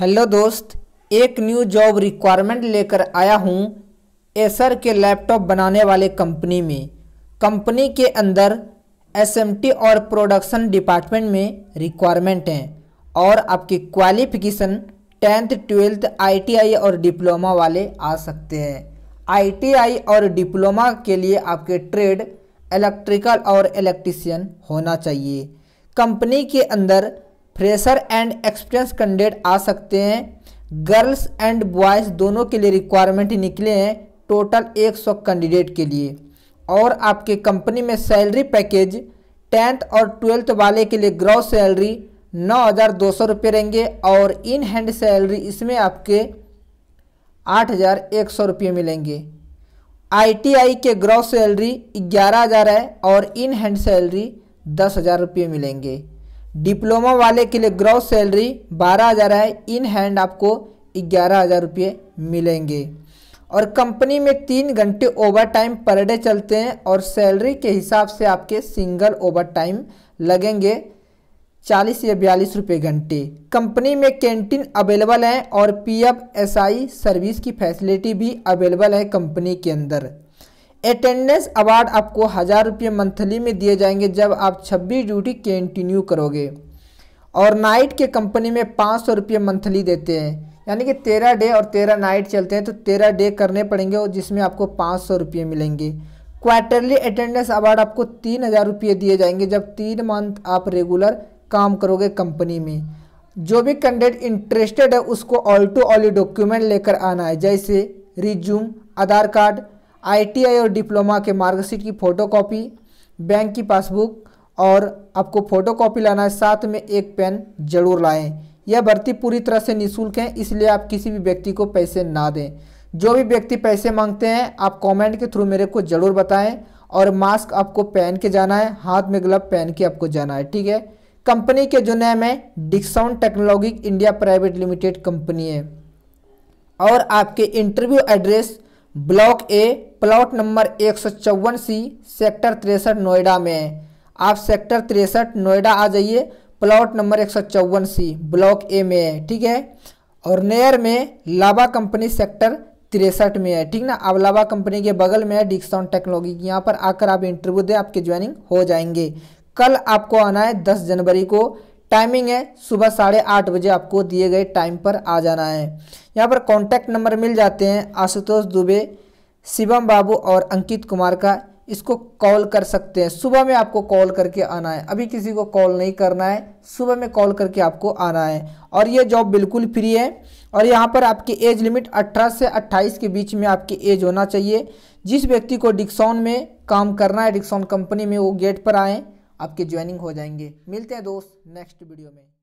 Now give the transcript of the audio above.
hello दोस्त एक new job requirement लेकर आया हूँ एसर के लैपटॉप बनाने वाले कंपनी में कंपनी के अंदर एसएमटी और प्रोडक्शन डिपार्टमेंट में रिक्वायरमेंट हैं और आपके क्वालिफिकेशन टेंथ ट्वेल्थ आईटीआई और डिप्लोमा वाले आ सकते हैं आईटीआई और डिप्लोमा के लिए आपके ट्रेड इलेक्ट्रिकल और इलेक्ट्रिशियन होना चाहिए कंपनी के अंदर फ्रेशर एंड एक्सपीरियंस कैंडिडेट आ सकते हैं गर्ल्स एंड बॉयज़ दोनों के लिए रिक्वायरमेंट निकले हैं टोटल 100 कैंडिडेट के लिए और आपके कंपनी में सैलरी पैकेज टेंथ और ट्वेल्थ वाले के लिए ग्रॉस सैलरी नौ हज़ार दो सौ रुपये रहेंगे और इन हैंड सैलरी इसमें आपके आठ हज़ार एक सौ रुपये मिलेंगे आईटीआई के ग्रॉस सैलरी ग्यारह हज़ार है और इन हैंड सैलरी दस हज़ार रुपये मिलेंगे डिप्लोमा वाले के लिए ग्रॉस सैलरी बारह हज़ार है इन हैंड आपको ग्यारह हज़ार रुपये मिलेंगे और कंपनी में तीन घंटे ओवर टाइम पर डे चलते हैं और सैलरी के हिसाब से आपके सिंगल ओवर टाइम लगेंगे चालीस या बयालीस रुपये घंटे कंपनी में कैंटीन अवेलेबल है और पीएफ एसआई सर्विस की फैसिलिटी भी अवेलेबल है कंपनी के अंदर अटेंडेंस अवार्ड आपको हज़ार रुपये मंथली में दिए जाएंगे जब आप छब्बीस ड्यूटी कंटिन्यू करोगे और नाइट के कंपनी में पाँच सौ रुपये मंथली देते हैं यानी कि तेरह डे और तेरह नाइट चलते हैं तो तेरह डे करने पड़ेंगे और जिसमें आपको पाँच सौ रुपये मिलेंगे क्वार्टरली अटेंडेंस अवार्ड आपको तीन हज़ार रुपये दिए जाएंगे जब तीन मंथ आप रेगुलर काम करोगे कंपनी में जो भी कैंडिडेट इंटरेस्टेड है उसको ऑल टू ऑल डॉक्यूमेंट लेकर आना है जैसे रिज्यूम आधार कार्ड आईटीआई और डिप्लोमा के मार्कशीट की फ़ोटोकॉपी बैंक की पासबुक और आपको फ़ोटोकॉपी लाना है साथ में एक पेन जरूर लाएं यह भर्ती पूरी तरह से निःशुल्क है इसलिए आप किसी भी व्यक्ति को पैसे ना दें जो भी व्यक्ति पैसे मांगते हैं आप कमेंट के थ्रू मेरे को ज़रूर बताएं और मास्क आपको पहन के जाना है हाथ में ग्लव पहन के आपको जाना है ठीक है कंपनी के जो नाम है डिक्साउंड technology India private limited company है और आपके interview address block A plot number एक सौ चौवन सी सेक्टर तिरसठ नोएडा में है आप सेक्टर तिरसठ नोएडा आ जाइए प्लॉट नंबर एक सौ चौवन सी ब्लॉक ए में है ठीक है और नेयर में लावा कंपनी सेक्टर तिरसठ में है ठीक ना अब लाभा कंपनी के बगल में है डिक्सॉन टेक्नोलॉजी यहाँ पर आकर आप इंटरव्यू दें आपके ज्वाइनिंग हो जाएंगे कल आपको आना है दस जनवरी को टाइमिंग है सुबह साढ़े आठ बजे आपको दिए गए टाइम पर आ जाना है यहाँ पर कॉन्टैक्ट नंबर मिल जाते हैं आशुतोष दुबे शिवम बाबू और अंकित कुमार का इसको कॉल कर सकते हैं सुबह में आपको कॉल करके आना है अभी किसी को कॉल नहीं करना है सुबह में कॉल करके आपको आना है और ये जॉब बिल्कुल फ्री है और यहाँ पर आपकी एज लिमिट 18 से 28 के बीच में आपकी एज होना चाहिए जिस व्यक्ति को डिक्सॉन में काम करना है डिक्सॉन कंपनी में वो गेट पर आएँ आपके ज्वाइनिंग हो जाएंगे मिलते हैं दोस्त नेक्स्ट वीडियो में